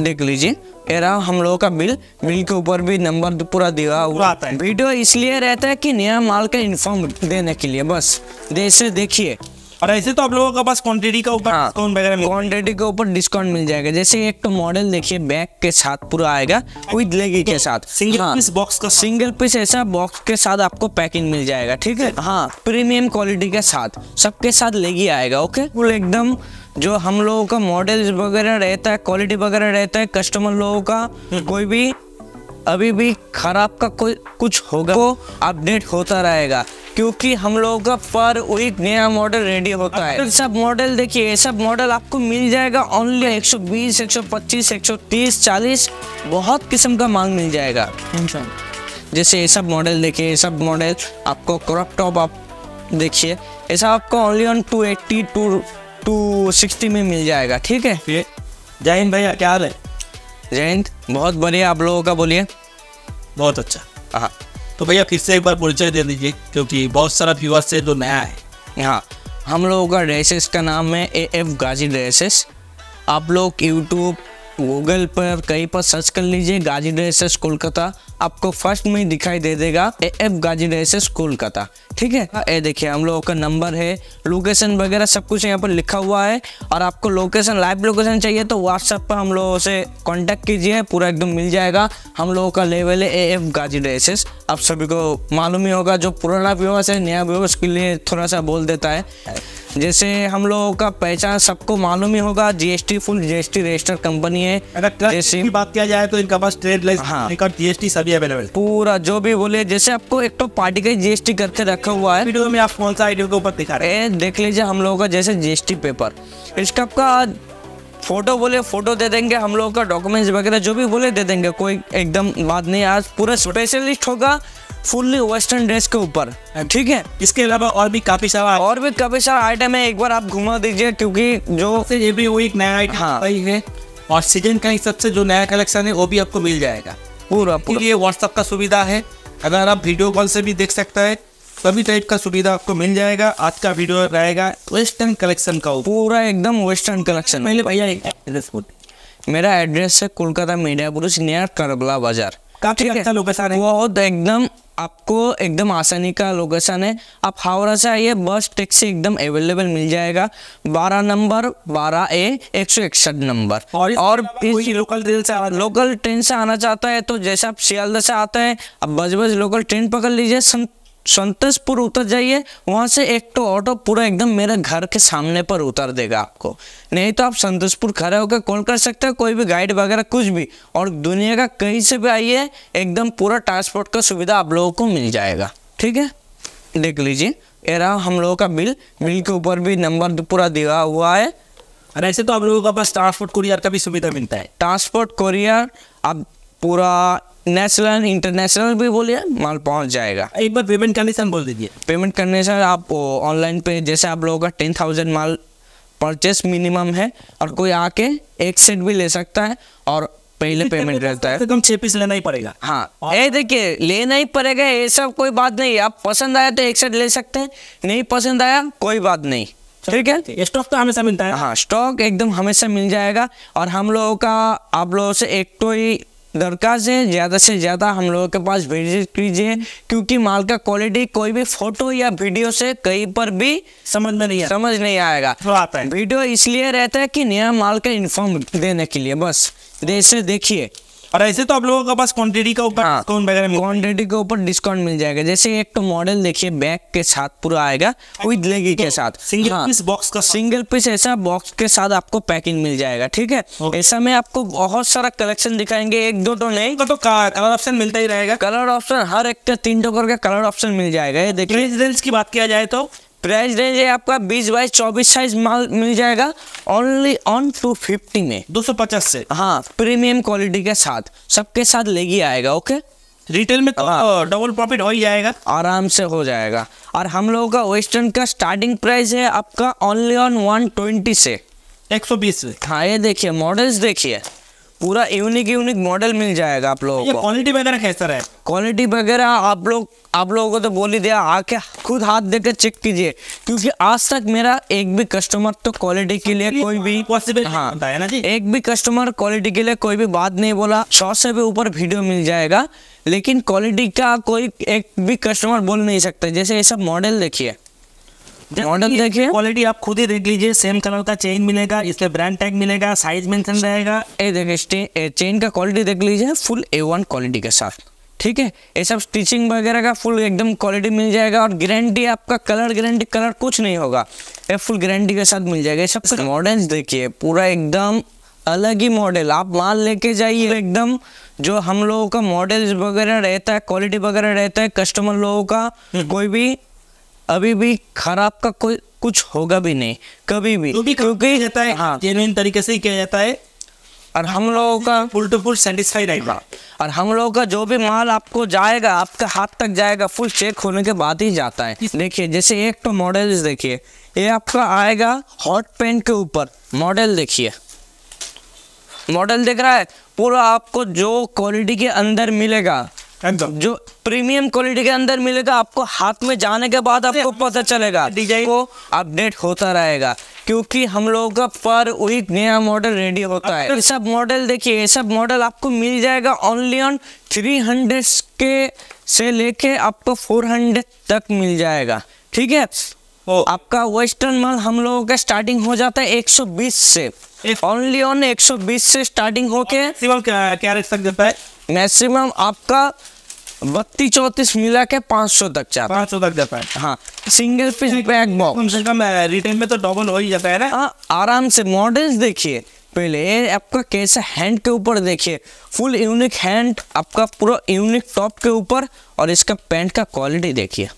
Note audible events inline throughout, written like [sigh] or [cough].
देख लीजिए एरा हम लोगों का बिल बिल के ऊपर भी नंबर पूरा दिया हुआ आता है वीडियो इसलिए रहता है कि नया माल का इन्फॉर्म देने के लिए बस जैसे देखिए और ऐसे तो आप लोगों का पास क्वांटिटी का ऊपर हाँ, डिस्काउंट वगैरह क्वांटिटी के ऊपर डिस्काउंट मिल जाएगा जैसे एक तो मॉडल देखिए बैग के साथ पूरा आएगा विद लेगी के साथ सिंगल हाँ, पीस बॉक्स का सिंगल पीस ऐसा बॉक्स के साथ आपको पैकिंग मिल जाएगा ठीक है हाँ प्रीमियम क्वालिटी के साथ सबके साथ लेगी आएगा ओके फुल एकदम जो हम लोगों का मॉडल्स वगैरह रहता है क्वालिटी वगैरह रहता है कस्टमर लोगों का कोई भी अभी भी खराब का कोई कुछ होगा वो अपडेट होता रहेगा क्योंकि हम लोगों का पर वीक नया मॉडल रेडी होता है सब मॉडल देखिए सब मॉडल आपको मिल जाएगा ओनली 120, 125, 130, 40 बहुत किस्म का मांग मिल जाएगा जैसे ये सब मॉडल देखिए ये सब मॉडल आपको क्रॉप टॉप आप देखिए ऐसा आपको only on two eighty two two sixty में मिल जाएगा ठीक है ये जय हिंद भैया क्या हाल है जय हिंद बहुत बढ़िया आप लोगों का बोलिए बहुत अच्छा हाँ तो भैया फिर से एक बार परिचय दे दीजिए क्योंकि बहुत सारा व्यूअर्स से जो नया है हाँ हम लोगों का ड्रेसेस का नाम है ए एफ गाजी ड्रेसेस आप लोग यूट्यूब गूगल पर कहीं पर सर्च कर लीजिए गाजी ड्रेसेस कोलकाता आपको फर्स्ट में दिखाई दे देगा ए एफ गाजी रेसेस कोलकाता ठीक है ये देखिए हम लोगों का नंबर है लोकेशन वगैरह सब कुछ यहाँ पर लिखा हुआ है और आपको लोकेशन लाइव लोकेशन चाहिए तो व्हाट्सएप पर हम लोगों से कॉन्टेक्ट कीजिए पूरा एकदम मिल जाएगा हम लोगों का लेवल है ए एफ गाजी रेसेस आप सभी को मालूम ही होगा जो पुराना व्यूवर्स है नया व्यूवर्स के लिए थोड़ा सा बोल देता है जैसे हम लोगों का पहचान सबको मालूम ही होगा GST full GST register company है अगर जैसे की बात किया जाए तो इनका पास ट्रेड हाँ जीएसटी सभी अवेलेबल पूरा जो भी बोले जैसे आपको एक तो पार्टी का जीएसटी करके रखा हुआ है वीडियो में आप कौन सा आइडियो के ऊपर दिखा रहे हैं देख लीजिए हम लोगों का जैसे जीएसटी पेपर इसका आपका फोटो बोले फोटो दे देंगे हम लोगों का डॉक्यूमेंट्स वगैरह जो भी बोले दे देंगे कोई एकदम बात नहीं आज पूरा स्पेशलिस्ट होगा फुल्ली वेस्टर्न ड्रेस के ऊपर ठीक है इसके अलावा और भी काफी सारा और भी काफी सारा आइटम है एक बार आप घुमा दीजिए क्योंकि जो ये भी वो एक नया आइटम हाँ है और सीजन का हिसाब से जो नया कलेक्शन है वो भी आपको मिल जाएगा पूरा पूरा ये व्हाट्सअप का सुविधा है अगर आप वीडियो कॉल से भी देख सकते हैं सभी टाइप का सुविधा आपको मिल जाएगा आज का वीडियो रहेगा वेस्टर्न कलेक्शन का पूरा एकदम वेस्टर्न कलेक्शन पहले भैया एड्रेस मेरा एड्रेस है कोलकाता मीडिया पुरुष नियर करबला बाजार काफी अच्छा लोकेशन है बहुत एकदम आपको एकदम आसानी का लोकेशन है आप हावड़ा से आइए बस टैक्सी एकदम अवेलेबल मिल जाएगा बारह नंबर बारह ए एक सौ इकसठ नंबर और, और इस लोकल ट्रेन से लोकल ट्रेन से आना चाहता है तो जैसे आप सियालदा से आते हैं आप बज बज लोकल ट्रेन पकड़ लीजिए संतोषपुर उतर जाइए वहाँ से एक तो ऑटो पूरा एकदम मेरे घर के सामने पर उतर देगा आपको नहीं तो आप संतोषपुर खड़े होकर कॉल कर सकते हो कोई भी गाइड वगैरह कुछ भी और दुनिया का कहीं से भी आइए एकदम पूरा ट्रांसपोर्ट का सुविधा आप लोगों को मिल जाएगा ठीक है देख लीजिए ये रहा हम लोगों का बिल बिल के ऊपर भी नंबर पूरा दिया हुआ है और ऐसे तो आप लोगों के पास ट्रांसपोर्ट कुरियर का भी सुविधा मिलता है ट्रांसपोर्ट कुरियर आप पूरा नेशनल इंटरनेशनल भी बोलिए माल पहुंच जाएगा एक बार पेमेंट कंडीशन बोल दीजिए पेमेंट कंडीशन आप ऑनलाइन पे जैसे आप लोगों का टेन थाउजेंड माल परचेस मिनिमम है और कोई आके एक सेट भी ले सकता है और पहले पेमेंट [laughs] रहता है तो कम छह पीस लेना ही पड़ेगा हाँ ये देखिए लेना ही पड़ेगा ये सब कोई बात नहीं आप पसंद आया तो एक सेट ले सकते हैं नहीं पसंद आया कोई बात नहीं ठीक है स्टॉक तो हमेशा मिलता है हाँ स्टॉक एकदम हमेशा मिल जाएगा और हम लोगों का आप लोगों से एक तो ही दरकार है ज़्यादा से ज़्यादा हम लोगों के पास विजिट कीजिए क्योंकि माल का क्वालिटी कोई भी फोटो या वीडियो से कहीं पर भी समझ में नहीं समझ नहीं आएगा आता है वीडियो इसलिए रहता है कि नया माल का इन्फॉर्म देने के लिए बस जैसे देखिए और ऐसे तो आप लोगों के पास क्वांटिटी का ऊपर हाँ, डिस्काउंट वगैरह क्वांटिटी के ऊपर डिस्काउंट मिल जाएगा जैसे एक तो मॉडल देखिए बैग के साथ पूरा आएगा विद लेगी के तो साथ सिंगल हाँ, पीस बॉक्स का सिंगल पीस ऐसा बॉक्स के साथ आपको पैकिंग मिल जाएगा ठीक है ऐसा में आपको बहुत सारा कलेक्शन दिखाएंगे एक दो तो नहीं तो कलर ऑप्शन मिलता ही रहेगा कलर ऑप्शन हर एक तीन टोकर का कलर ऑप्शन मिल जाएगा ये देखिए की बात किया जाए तो प्राइस रेंज है आपका बीस बाईस चौबीस साइज माल मिल जाएगा ओनली ऑन टू फिफ्टी में दो सौ पचास से हाँ प्रीमियम क्वालिटी के साथ सबके साथ लेगी आएगा ओके रिटेल में तो डबल हाँ। प्रॉफिट हो ही जाएगा आराम से हो जाएगा और हम लोगों का वेस्टर्न का स्टार्टिंग प्राइस है आपका ओनली ऑन वन ट्वेंटी से एक सौ बीस हाँ ये देखिए मॉडल्स देखिए पूरा यूनिक यूनिक मॉडल मिल जाएगा आप लोगों को क्वालिटी वगैरह कैसा है क्वालिटी वगैरह आप लोग आप लोगों को तो बोल ही दिया आके खुद हाथ देकर चेक कीजिए क्योंकि आज तक मेरा एक भी कस्टमर तो क्वालिटी के लिए कोई भी पॉसिबल हाँ है ना जी एक भी कस्टमर क्वालिटी के लिए कोई भी बात नहीं बोला सौ से भी ऊपर वीडियो मिल जाएगा लेकिन क्वालिटी का कोई एक भी कस्टमर बोल नहीं सकता जैसे ये सब मॉडल देखिए मॉडल देखिए क्वालिटी आप खुद ही देख लीजिए सेम कलर का चेन मिलेगा इसमें ब्रांड टैग मिलेगा साइज मेंशन रहेगा ये देखिए चेन का क्वालिटी देख लीजिए फुल ए वन क्वालिटी के साथ ठीक है ये सब स्टिचिंग वगैरह का फुल एकदम क्वालिटी मिल जाएगा और गारंटी आपका कलर गारंटी कलर कुछ नहीं होगा ये फुल गारंटी के साथ मिल जाएगा ये सब मॉडल देखिए पूरा एकदम अलग ही मॉडल आप माल लेके जाइए एकदम जो हम लोगों का मॉडल वगैरह रहता है क्वालिटी वगैरह रहता है कस्टमर लोगों का हम्म। कोई भी अभी भी खराब का कोई कुछ होगा भी नहीं कभी भी क्योंकि तो क्योंकि जाता है हाँ जेनुइन तरीके से ही किया जाता है और हम लोगों का फुल टू फुल सेटिस्फाई रहेगा और हम लोगों का जो भी माल आपको जाएगा आपके हाथ तक जाएगा फुल चेक होने के बाद ही जाता है देखिए जैसे एक तो मॉडल देखिए ये आपका आएगा हॉट पेंट के ऊपर मॉडल देखिए मॉडल देख रहा है पूरा आपको जो क्वालिटी के अंदर मिलेगा जो प्रीमियम क्वालिटी के अंदर मिलेगा आपको हाथ में जाने के बाद आपको पता चलेगा डिजाइन को अपडेट होता रहेगा क्योंकि हम लोगों का पर वीक नया मॉडल रेडी होता है सब मॉडल देखिए सब मॉडल आपको मिल जाएगा ओनली ऑन थ्री हंड्रेड के से लेके आपको फोर हंड्रेड तक मिल जाएगा ठीक है आपका वेस्टर्न माल हम लोगों का स्टार्टिंग हो जाता है 120 से ओनली ऑन 120 से स्टार्टिंग होके क्या, क्या रख सकता है मैक्सिमम आपका बत्तीस चौतीस मिला के पाँच सौ तक जाता पाँच सौ तक जाता है हाँ सिंगल पीस बैग बॉक्स कम से कम रिटेल में तो डबल हो ही जाता है ना हाँ आराम से मॉडल्स देखिए पहले आपका कैसे हैंड के ऊपर देखिए फुल यूनिक हैंड आपका पूरा यूनिक टॉप के ऊपर और इसका पैंट का क्वालिटी देखिए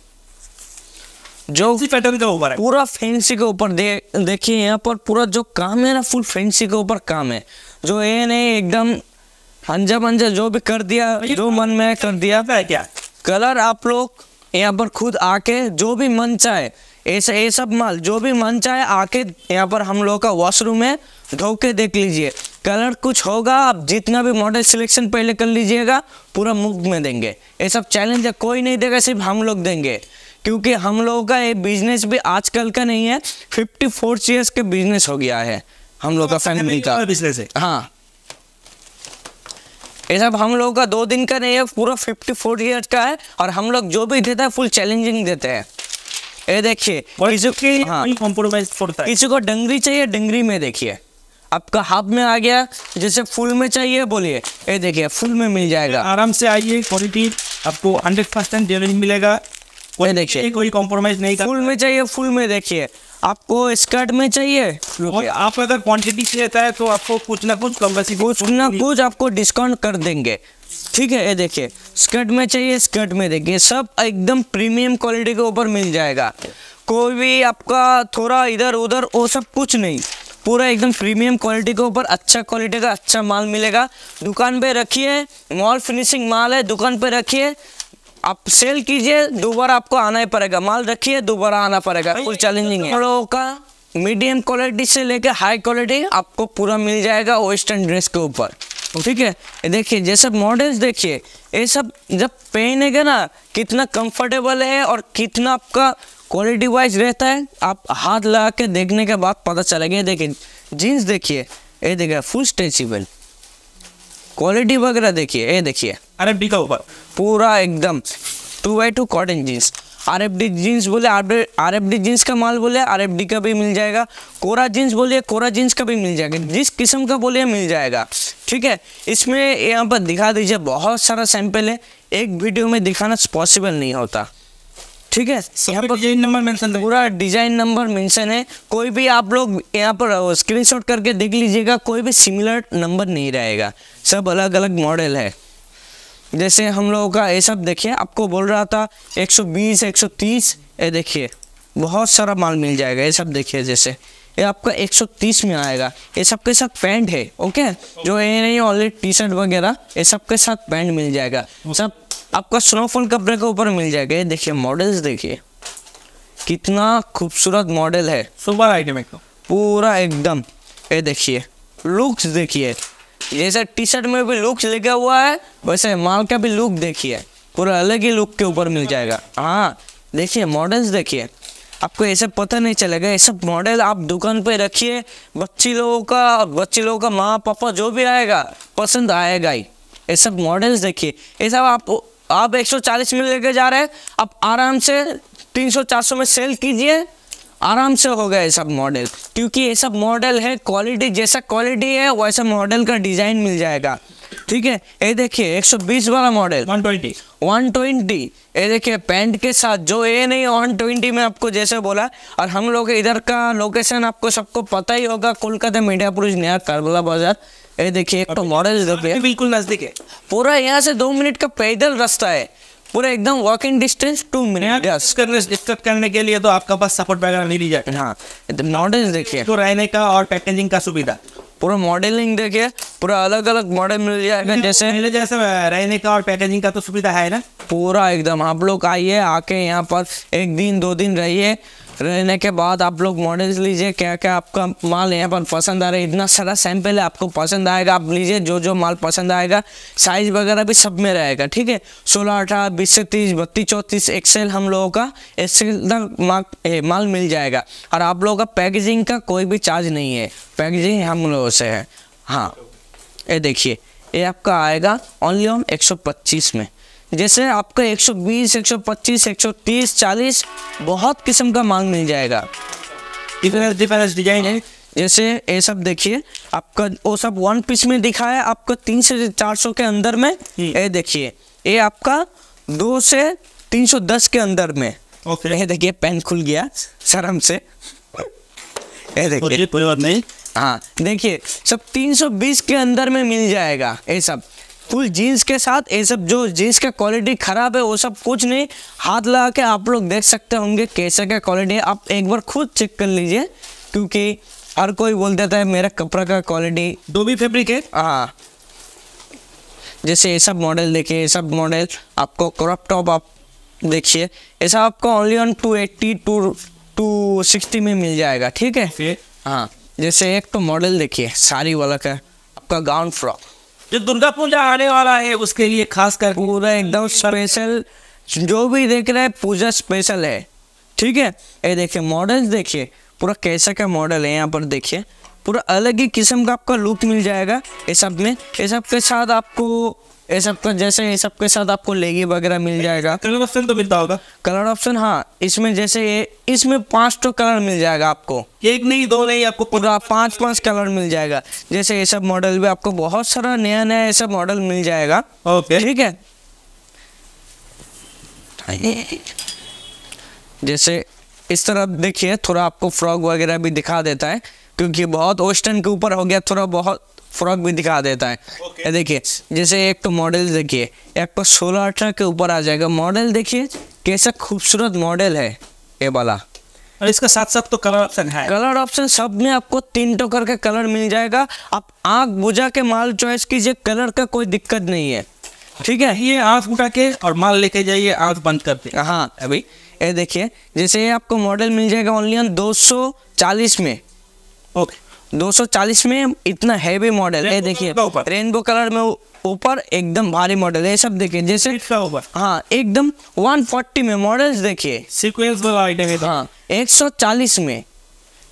जो पैटर्न के ऊपर है पूरा फैंसी के ऊपर दे, देखिए यहाँ पर पूरा जो काम है ना फुल फैंसी के ऊपर काम है जो ये नहीं एकदम हंजा मंजा जो भी कर दिया जो मन में कर दिया क्या कलर आप लोग यहाँ पर खुद आके जो भी मन चाहे ऐसा ये सब माल जो भी मन चाहे आके यहाँ पर हम लोग का वॉशरूम है धो के देख लीजिए कलर कुछ होगा आप जितना भी मॉडल सिलेक्शन पहले कर लीजिएगा पूरा मुफ्त में देंगे ये सब चैलेंज कोई नहीं देगा सिर्फ हम लोग देंगे क्योंकि हम लोगों का ये बिजनेस भी आजकल का नहीं है फिफ्टी फोर्स के बिजनेस हो गया है हम लोग का फैमिली अच्छा, का बिजनेस है हाँ ये सब हम लोगों का दो दिन का नहीं है पूरा फिफ्टी फोर ईयर्स का है और हम लोग जो भी देता है फुल चैलेंजिंग देते हैं ये देखिए किसी हाँ। किसी को डंगरी चाहिए डंगरी में देखिए आपका हाफ में आ गया जैसे फुल में चाहिए बोलिए ये देखिए फुल में मिल जाएगा आराम से आइए क्वालिटी आपको हंड्रेड परसेंट मिलेगा कोई देखिए कोई कॉम्प्रोमाइज नहीं फुल में चाहिए फुल में देखिए आपको स्कर्ट में चाहिए आप अगर क्वांटिटी से रहता है तो आपको कुछ ना कुछ कम बसी कुछ ना कुछ आपको डिस्काउंट कर देंगे ठीक है ये देखिए स्कर्ट में चाहिए स्कर्ट में देखिए सब एकदम प्रीमियम क्वालिटी के ऊपर मिल जाएगा कोई भी आपका थोड़ा इधर उधर वो सब कुछ नहीं पूरा एकदम प्रीमियम क्वालिटी के ऊपर अच्छा क्वालिटी का अच्छा माल मिलेगा दुकान पे रखिए मॉल फिनिशिंग माल है दुकान पे रखिए आप सेल कीजिए दोबारा आपको आना ही पड़ेगा माल रखिए दोबारा आना पड़ेगा फुल चैलेंजिंग है कपड़ों का मीडियम क्वालिटी से लेकर हाई क्वालिटी आपको पूरा मिल जाएगा वेस्टर्न ड्रेस के ऊपर तो ठीक है देखिए ये सब मॉडल्स देखिए ये सब जब पहनेगा ना कितना कंफर्टेबल है और कितना आपका क्वालिटी वाइज रहता है आप हाथ लगा के देखने के बाद पता चलेगा देखिए जीन्स देखिए ये देखिए फुल स्ट्रेचिबल क्वालिटी वगैरह देखिए ये देखिए आर एफ डी का ऊपर पूरा एकदम two by two cotton jeans R F D jeans बोले आर एफ डी जीन्स का माल बोले आर एफ डी का भी मिल जाएगा कोरा जीन्स बोलिए कोरा जीन्स का भी मिल जाएगा जिस किस्म का बोलिए मिल जाएगा ठीक है इसमें यहाँ पर दिखा दीजिए बहुत सारा सैंपल है एक वीडियो में दिखाना पॉसिबल नहीं होता ठीक है यहाँ पर डिजाइन नंबर मेंशन पूरा डिजाइन नंबर मेंशन है कोई भी आप लोग यहाँ पर स्क्रीनशॉट करके देख लीजिएगा कोई भी सिमिलर नंबर नहीं रहेगा सब अलग अलग मॉडल है जैसे हम लोगों का ये सब देखिए आपको बोल रहा था 120 130 ये देखिए बहुत सारा माल मिल जाएगा ये सब देखिए जैसे ये आपका 130 में आएगा ये सब के साथ पैंट है ओके जो ये नहीं ऑलरेडी टी शर्ट वगैरह ये सब के साथ पैंट मिल जाएगा सब आपका स्नोफॉल कपड़े के ऊपर मिल जाएगा ये देखिए मॉडल्स देखिए कितना खूबसूरत मॉडल है सुपर आइटम एकदम पूरा एकदम ये देखिए लुक्स देखिए जैसे टी शर्ट में भी लुक लिखा हुआ है वैसे माल का भी लुक देखिए पूरा अलग ही लुक के ऊपर मिल जाएगा हाँ देखिए मॉडल्स देखिए आपको ऐसे पता नहीं चलेगा ये सब मॉडल आप दुकान पे रखिए बच्ची लोगों का बच्ची लोगों का माँ पापा जो भी आएगा पसंद आएगा ही ये सब मॉडल्स देखिए ये सब आप आप 140 में लेके जा रहे हैं आप आराम से 300-400 में सेल कीजिए आराम से होगा ये सब मॉडल क्योंकि ये सब मॉडल है क्वालिटी जैसा क्वालिटी है वैसा मॉडल का डिजाइन मिल जाएगा ठीक है ये देखिए 120 वाला मॉडल 120 120 ये देखिए पैंट के साथ जो ये नहीं 120 में आपको जैसे बोला और हम लोग इधर का लोकेशन आपको सबको पता ही होगा कोलकाता मीडिया पुरुष नया करबला बाजार ये देखिए एक तो मॉडल बिल्कुल नजदीक है पूरा यहाँ से दो मिनट का पैदल रास्ता है पूरा एकदम walk in distance two minute करने स्टेप करने के लिए तो आपका पास सपोर्ट वगैरह नहीं ली जाए हाँ मॉडल तो देखिए तो रहने का और पैकेजिंग का सुविधा पूरा मॉडलिंग देखिए पूरा अलग अलग मॉडल मिल जाएगा जैसे पहले जैसे रहने का और पैकेजिंग का तो सुविधा है ना पूरा एकदम आप लोग आइए आके यहाँ पर एक दिन दो दिन रहिए रहने के बाद आप लोग मॉडल्स लीजिए क्या क्या आपका माल यहाँ पर पसंद आ रहा है इतना सारा सैम्पल है आपको पसंद आएगा आप लीजिए जो जो माल पसंद आएगा साइज़ वगैरह भी सब में रहेगा ठीक है सोलह अठारह बीस से तीस बत्तीस चौंतीस एक्सेल हम लोगों का एक्सेल तक माल माल मिल जाएगा और आप लोगों का पैकेजिंग का कोई भी चार्ज नहीं है पैकेजिंग हम लोगों से है हाँ ये देखिए ये आपका आएगा ओनली ऑन एक में जैसे आपका 120, 125, 130, 40 बहुत किस्म का मांग मिल जाएगा डिफरेंस डिफरेंस डिजाइन है जैसे ये सब देखिए आपका वो सब वन पीस में दिखा है आपको तीन से चार सौ के अंदर में हम्म। ये देखिए ये आपका दो से तीन सौ दस के अंदर में ओके ये देखिए पेन खुल गया शर्म से ये देखिए कोई बात नहीं हाँ देखिए सब तीन सौ बीस के अंदर में मिल जाएगा ये सब फुल जीन्स के साथ ये सब जो जीन्स का क्वालिटी ख़राब है वो सब कुछ नहीं हाथ लगा के आप लोग देख सकते होंगे कैसे क्या क्वालिटी है आप एक बार खुद चेक कर लीजिए क्योंकि हर कोई बोल देता है मेरा कपड़ा का क्वालिटी डोबी फेब्रिक है हाँ जैसे ये सब मॉडल देखिए ये सब मॉडल आपको क्रॉप टॉप आप देखिए ऐसा आपको only on two eighty two two sixty में मिल जाएगा ठीक है हाँ जैसे एक तो मॉडल देखिए साड़ी वाला का आपका गाउन फ्रॉक जो दुर्गा पूजा आने वाला है उसके लिए खास कर पूरा एकदम स्पेशल जो भी देख रहे हैं पूजा स्पेशल है ठीक है ये देखिए मॉडल देखिए पूरा कैसा का मॉडल है यहाँ पर देखिए पूरा अलग ही किस्म का आपका लुक मिल जाएगा ये सब में ये सब के साथ आपको ये सब तो जैसे ये सब के साथ आपको लेगी वगैरह मिल जाएगा कलर ऑप्शन तो मिलता होगा कलर ऑप्शन हाँ इसमें जैसे ये इसमें पांच तो कलर मिल जाएगा आपको एक नहीं दो नहीं आपको पूरा पांच पांच कलर मिल जाएगा जैसे ये सब मॉडल भी आपको बहुत सारा नया नया ये सब मॉडल मिल जाएगा ओके ठीक है जैसे इस तरह देखिए थोड़ा आपको फ्रॉक वगैरह भी दिखा देता है क्योंकि बहुत वेस्टर्न के ऊपर हो गया थोड़ा बहुत फ्रॉक भी दिखा देता है okay. देखिए जैसे एक तो मॉडल देखिए एक तो सोलह अठारह के ऊपर आ जाएगा मॉडल देखिए कैसा खूबसूरत मॉडल है ये वाला और इसका साथ साथ तो कलर ऑप्शन है कलर ऑप्शन सब में आपको तीन टो करके कलर मिल जाएगा आप आंख बुझा के माल चॉइस कीजिए कलर का कोई दिक्कत नहीं है ठीक है ये आंख उठा के और माल लेके जाइए आंख बंद करके हाँ अभी ये देखिए जैसे ये आपको मॉडल मिल जाएगा ओनली सौ चालीस में ओके 240 में इतना हैवी मॉडल है देखिए रेनबो कलर में ऊपर एकदम भारी मॉडल है सब देखिए जैसे हाँ एकदम 140 में मॉडल्स देखिए सीक्वेंस हाँ 140 में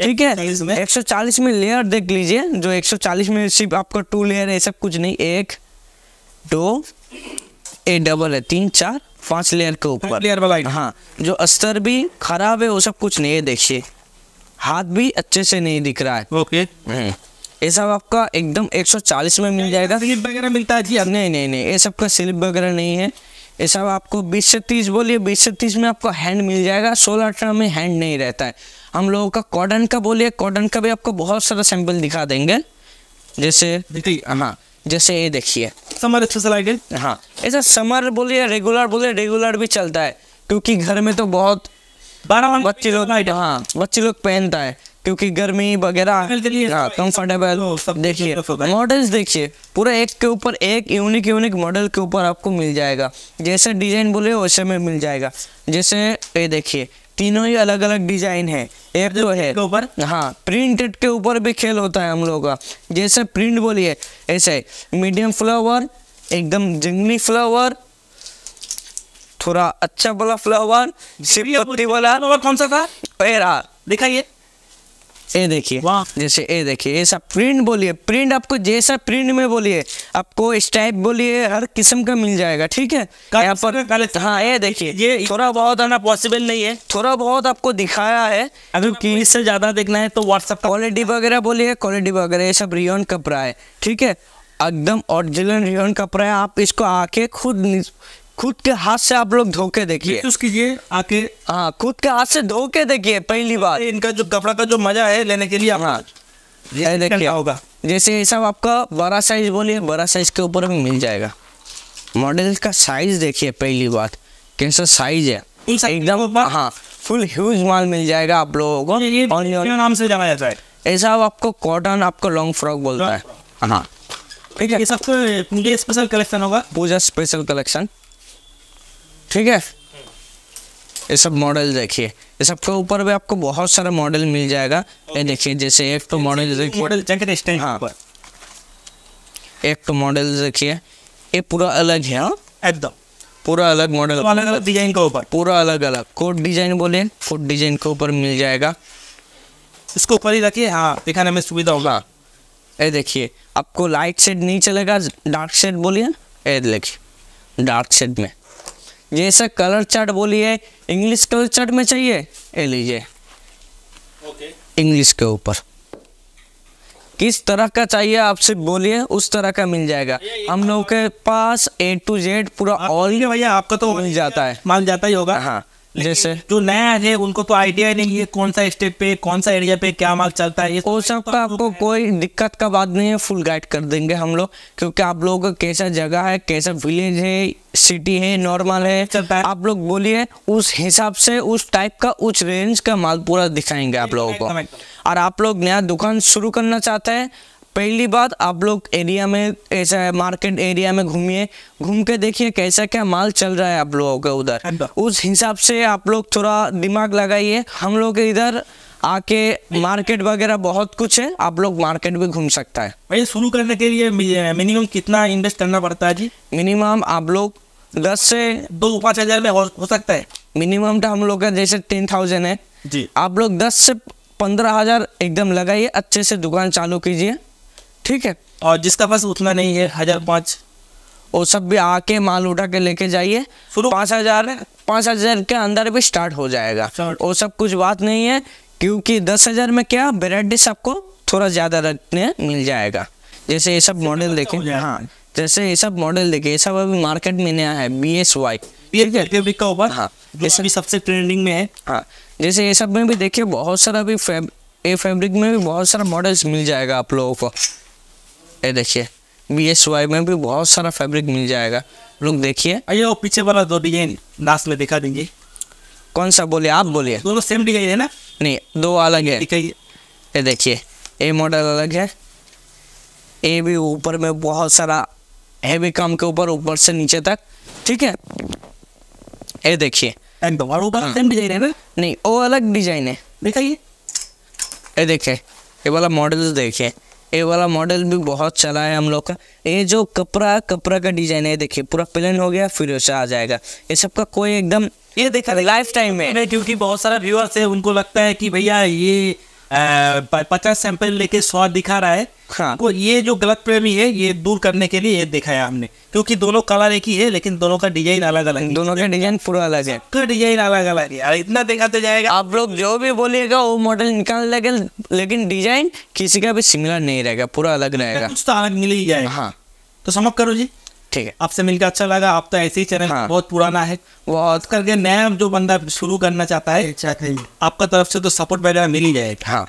ठीक है एक सौ चालीस में लेयर देख लीजिए जो एक सौ चालीस में सिर्फ आपका टू लेयर है सब कुछ नहीं एक दो ए डबल है तीन चार पांच लेयर के ऊपर लेयर वाला हाँ जो अस्तर भी खराब है वो सब कुछ नहीं है देखिए हाथ भी अच्छे से नहीं दिख रहा है ओके हम्म। ये सब आपका एकदम 140 में मिल जाएगा स्लिप वगैरह मिलता है जी नहीं नहीं नहीं ये सब का स्लिप वगैरह नहीं है ये सब आपको 20 से 30 बोलिए 20 से 30 में आपको हैंड मिल जाएगा सोलह अठारह में हैंड नहीं रहता है हम लोगों का कॉटन का बोलिए कॉटन का भी आपको बहुत सारा सैंपल दिखा देंगे जैसे हाँ जैसे ये देखिए समर एक्सरसाइज हाँ ऐसा समर बोलिए रेगुलर बोलिए रेगुलर भी चलता है क्योंकि घर में तो बहुत बारह बच्चे लोग हाँ बच्चे लोग पहनता है क्योंकि गर्मी वगैरह कंफर्टेबल तो हाँ, सब देखिए मॉडल्स देखिए पूरा एक के ऊपर एक यूनिक यूनिक मॉडल के ऊपर आपको मिल जाएगा जैसे डिजाइन बोले वैसे में मिल जाएगा जैसे ये देखिए तीनों ही अलग अलग डिजाइन है एक जो है ऊपर हाँ प्रिंटेड के ऊपर भी खेल होता है हम लोग का जैसे प्रिंट बोलिए ऐसे मीडियम फ्लावर एकदम जंगली फ्लावर थोड़ा अच्छा वाला फ्लावर शिवपत्ती वाला और कौन सा था एरा दिखाइए ये देखिए जैसे ये देखिए ऐसा प्रिंट बोलिए प्रिंट आपको जैसा प्रिंट में बोलिए आपको इस टाइप बोलिए हर किस्म का मिल जाएगा ठीक है यहाँ पर हाँ ये देखिए ये थोड़ा बहुत आना पॉसिबल नहीं है थोड़ा बहुत आपको दिखाया है अगर तो इससे ज्यादा देखना है तो व्हाट्सअप क्वालिटी वगैरह बोलिए क्वालिटी वगैरह ये सब रियोन कपड़ा है ठीक है एकदम ओरिजिनल रियोन कपड़ा है आप इसको आके खुद खुद के हाथ से आप लोग धोके देखिए कीजिए आके हाँ खुद के हाथ से धोके देखिए पहली बार इनका जो कपड़ा का जो मजा है लेने के लिए हाँ ये देखिए होगा जैसे ये सब आपका बड़ा साइज बोलिए बड़ा साइज के ऊपर भी मिल जाएगा मॉडल का साइज देखिए पहली बात कैसा साइज है एकदम हाँ फुल ह्यूज माल मिल जाएगा आप लोगों को ये, ये नाम से जाना जाता है ऐसा आपको कॉटन आपको लॉन्ग फ्रॉक बोलता है हाँ ठीक है ये सब मुझे स्पेशल कलेक्शन होगा पूजा स्पेशल कलेक्शन ठीक है ये सब मॉडल देखिए ये सबके ऊपर भी आपको बहुत सारा मॉडल मिल जाएगा ये देखिए जैसे एक तो मॉडल मॉडल हाँ एक तो मॉडल देखिए ये पूरा अलग है हाँ। एकदम पूरा अलग मॉडल अलग अलग डिजाइन के ऊपर पूरा अलग अलग कोट डिजाइन बोले कोट डिजाइन के ऊपर मिल जाएगा इसको ऊपर ही रखिए हाँ दिखाने में सुविधा होगा हाँ। ये देखिए आपको लाइट शेड नहीं चलेगा डार्क शेड बोलिए ये देखिए डार्क शेड में जैसे कलर चार्ट बोलिए इंग्लिश कलर चार्ट में चाहिए ये लीजिए इंग्लिश के ऊपर किस तरह का चाहिए आपसे बोलिए उस तरह का मिल जाएगा हम लोग के पास ए टू जेड पूरा ऑल भैया आपका तो मिल जाता है मान जाता ही होगा हाँ जैसे जो नया है उनको तो आइडिया नहीं है कौन सा स्टेप पे कौन सा एरिया पे क्या मार्क चलता है वो सब तो का आपको कोई दिक्कत का बात नहीं है फुल गाइड कर देंगे हम लोग क्योंकि आप लोगों का कैसा जगह है कैसा विलेज है सिटी है नॉर्मल है आप लोग बोलिए उस हिसाब से उस टाइप का उस रेंज का माल पूरा दिखाएंगे आप लोगों को और आप लोग नया दुकान शुरू करना चाहते हैं पहली बात आप लोग एरिया में ऐसा है मार्केट एरिया में घूमिए घूम के देखिए कैसा क्या माल चल रहा है आप लोगों का उधर हाँ उस हिसाब से आप लोग थोड़ा दिमाग लगाइए हम लोग इधर आके मार्केट वगैरह बहुत कुछ है आप लोग मार्केट भी घूम सकता है भैया शुरू करने के लिए मिनिमम कितना इन्वेस्ट करना पड़ता है जी मिनिमम आप लोग दस से दो पाँच हजार में हो, हो सकता है मिनिमम तो हम लोग का जैसे टेन थाउजेंड है जी आप लोग दस से पंद्रह हजार एकदम लगाइए अच्छे से दुकान चालू कीजिए ठीक है और जिसका पास उतना नहीं है हजार पाँच वो सब भी आके माल उठा के लेके जाइए पाँच हजार पाँच हजार के अंदर भी स्टार्ट हो जाएगा वो सब कुछ बात नहीं है क्योंकि दस हजार में क्या वेराइटी आपको थोड़ा ज़्यादा रखने मिल जाएगा जैसे ये सब मॉडल अच्छा देखे हाँ जैसे ये सब मॉडल देखे ये सब अभी मार्केट में नया है बी एस वाई का ऊपर हाँ जैसे सबसे ट्रेंडिंग में है हाँ जैसे ये सब में भी देखिए बहुत सारा भी फैब ए फैब्रिक में भी बहुत सारा मॉडल्स मिल जाएगा आप लोगों को ये देखिए बी एस वाई में भी बहुत सारा फैब्रिक मिल जाएगा लोग देखिए अरे वो पीछे वाला दो डिजाइन लास्ट में दिखा देंगे कौन सा बोलिए आप बोलिए दोनों सेम डिजाइन है ना नहीं दो अलग है ये देखिए ए मॉडल अलग है ए भी ऊपर में बहुत सारा हैवी काम के ऊपर ऊपर से नीचे तक ठीक है ये देखिए एकदम और ऊपर सेम हाँ। डिजाइन है ना नहीं वो अलग डिजाइन है दिखाइए ये देखिए ये वाला मॉडल देखिए ये वाला मॉडल भी बहुत चला है हम लोग का ये जो कपड़ा कपड़ा का डिजाइन है देखिए पूरा प्लेन हो गया फिर आ जाएगा ये सब का कोई एकदम ये देखा लाइफ टाइम में क्योंकि बहुत सारा व्यूअर्स है उनको लगता है कि भैया ये पचास सैंपल लेके सौ दिखा रहा है हाँ। को ये जो गलत प्रेमी है ये दूर करने के लिए ये दिखाया हमने क्योंकि दोनों कलर एक ही है लेकिन दोनों का डिजाइन अलग अलग दोनों का डिजाइन पूरा अलग है तो डिजाइन अलग अलग है इतना देखा तो जाएगा आप लोग जो भी बोलिएगा वो मॉडल निकाल लगे लेकिन डिजाइन किसी का भी सिमिलर नहीं रहेगा पूरा अलग रहेगा कुछ तो अलग मिल ही जाएगा हाँ तो समझ करो जी ठीक है आपसे मिलकर अच्छा लगा आप तो ऐसे ही चैनल हाँ। बहुत पुराना है बहुत करके नया जो बंदा शुरू करना चाहता है आपका तरफ से तो सपोर्ट वगैरह मिल ही जाएगा हाँ